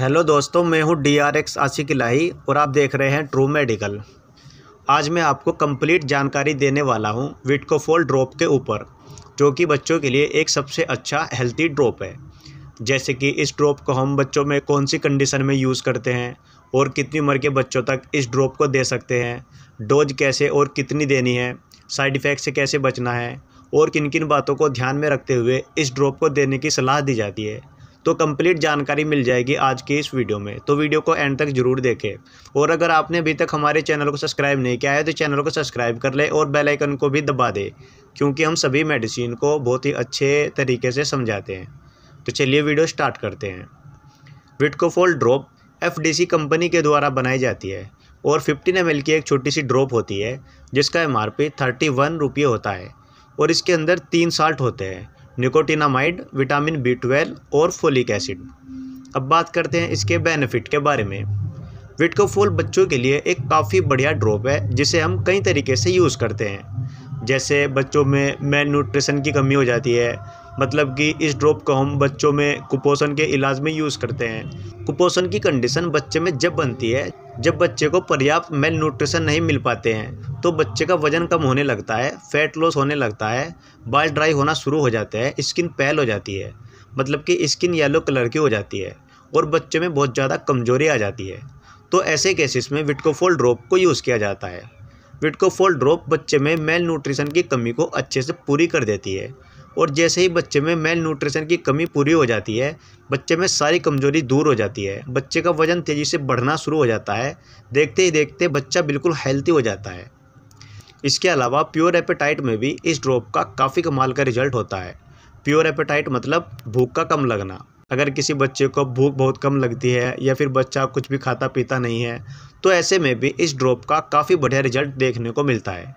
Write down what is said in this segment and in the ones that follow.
hello दोस्तों मैं हूं D R X Ashiq Ilahi और आप देख रहे हैं ट्रू मेडिकल आज मैं आपको कंप्लीट जानकारी देने वाला हूं विटकोफोल ड्रॉप के ऊपर जो कि बच्चों के लिए एक सबसे अच्छा हेल्थी ड्रॉप है जैसे कि इस ड्रॉप को हम बच्चों में कौन सी कंडीशन में यूज़ करते हैं और कितनी उम्र के बच्चों तक इस ड्रॉप को दे सकते हैं डोज कैसे और कितनी देनी है साइड इफ़ेक्ट से कैसे बचना है और किन किन बातों को ध्यान में रखते हुए इस ड्रॉप को देने की सलाह दी जाती है तो कंप्लीट जानकारी मिल जाएगी आज की इस वीडियो में तो वीडियो को एंड तक जरूर देखें और अगर आपने अभी तक हमारे चैनल को सब्सक्राइब नहीं किया है तो चैनल को सब्सक्राइब कर ले और बेलाइकन को भी दबा दे क्योंकि हम सभी मेडिसिन को बहुत ही अच्छे तरीके से समझाते हैं तो चलिए वीडियो स्टार्ट करते हैं विटकोफोल ड्रॉप एफ कंपनी के द्वारा बनाई जाती है और फिफ्टीन एम की एक छोटी सी ड्रॉप होती है जिसका M R P thirty one रुपये होता है और इसके अंदर तीन साल्ट होते हैं निकोटिनामाइड विटामिन बी ट्वेल्व और फोलिक एसिड अब बात करते हैं इसके बेनिफिट के बारे में विटकोफोल बच्चों के लिए एक काफ़ी बढ़िया ड्रॉप है जिसे हम कई तरीके से यूज़ करते हैं जैसे बच्चों में मेल न्यूट्रिशन की कमी हो जाती है मतलब कि इस ड्रॉप को हम बच्चों में कुपोषण के इलाज में यूज़ करते हैं कुपोषण की कंडीशन बच्चे में जब बनती है जब बच्चे को पर्याप्त मेल न्यूट्रिशन नहीं मिल पाते हैं तो बच्चे का वजन कम होने लगता है फैट लॉस होने लगता है बाल ड्राई होना शुरू हो जाते हैं स्किन पैल हो जाती है मतलब कि स्किन येलो कलर की हो जाती है और बच्चे में बहुत ज़्यादा कमजोरी आ जाती है तो ऐसे केसेस में विटकोफोल ड्रॉप को यूज़ किया जाता है विटकोफोल ड्रॉप बच्चे में मेल न्यूट्रिशन की कमी को अच्छे से पूरी कर देती है और जैसे ही बच्चे में मेल न्यूट्रिशन की कमी पूरी हो जाती है बच्चे में सारी कमजोरी दूर हो जाती है बच्चे का वजन तेज़ी से बढ़ना शुरू हो जाता है देखते ही देखते बच्चा बिल्कुल हेल्थी हो जाता है इसके अलावा प्योर एपेटाइट में भी इस ड्रॉप का काफ़ी कमाल का रिजल्ट होता है प्योर एपेटाइट मतलब भूख का कम लगना अगर किसी बच्चे को भूख बहुत कम लगती है या फिर बच्चा कुछ भी खाता पीता नहीं है तो ऐसे में भी इस ड्रॉप का काफ़ी बढ़िया रिजल्ट देखने को मिलता है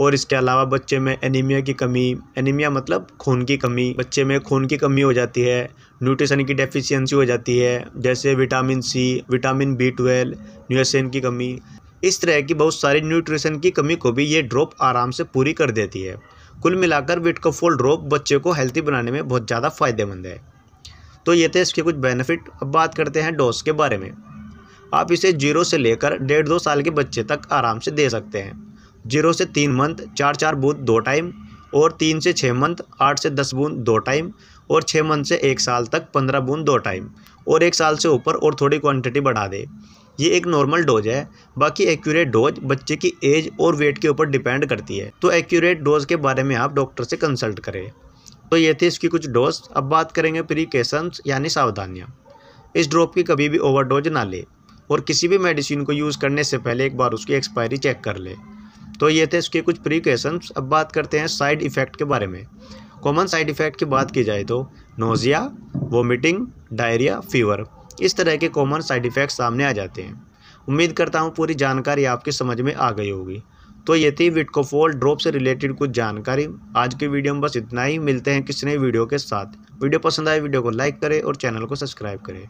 और इसके अलावा बच्चे में एनीमिया की कमी एनीमिया मतलब खून की कमी बच्चे में खून की कमी हो जाती है न्यूट्रिशन की डेफिशिएंसी हो जाती है जैसे vitamin C vitamin B twelve niacin की कमी इस तरह की बहुत सारी न्यूट्रिशन की कमी को भी ये ड्रॉप आराम से पूरी कर देती है कुल मिलाकर विटकोफोल ड्रॉप बच्चे को हेल्थी बनाने में बहुत ज़्यादा फायदेमंद है तो ये थे इसके कुछ बेनिफिट अब बात करते हैं डोज के बारे में आप इसे जीरो से लेकर डेढ़ दो साल के बच्चे तक आराम से दे सकते हैं जीरो से तीन मंथ चार चार बूंद दो टाइम और तीन से छः मंथ आठ से दस बूंद दो टाइम और छः मंथ से एक साल तक पंद्रह बूंद दो टाइम और एक साल से ऊपर और थोड़ी क्वांटिटी बढ़ा दे ये एक नॉर्मल डोज है बाकी एक्यूरेट डोज बच्चे की एज और वेट के ऊपर डिपेंड करती है तो एक्यूरेट डोज के बारे में आप डॉक्टर से कंसल्ट करें तो ये थे इसकी कुछ डोज अब बात करेंगे प्रीकेशंस यानी सावधानियाँ इस ड्रॉप की कभी भी ओवरडोज ना ले और किसी भी मेडिसिन को यूज़ करने से पहले एक बार उसकी एक्सपायरी चेक कर ले तो ये थे इसके कुछ प्रिकॉशंस अब बात करते हैं साइड इफ़ेक्ट के बारे में कॉमन साइड इफ़ेक्ट की बात की जाए तो नोज़िया वोमिटिंग डायरिया फीवर इस तरह के कॉमन साइड इफ़ेक्ट सामने आ जाते हैं उम्मीद करता हूँ पूरी जानकारी आपके समझ में आ गई होगी तो ये थी विटकोफोल ड्रॉप से रिलेटेड कुछ जानकारी आज की वीडियो में बस इतना ही मिलते हैं किसी नई वीडियो के साथ वीडियो पसंद आए वीडियो को लाइक करें और चैनल को सब्सक्राइब करें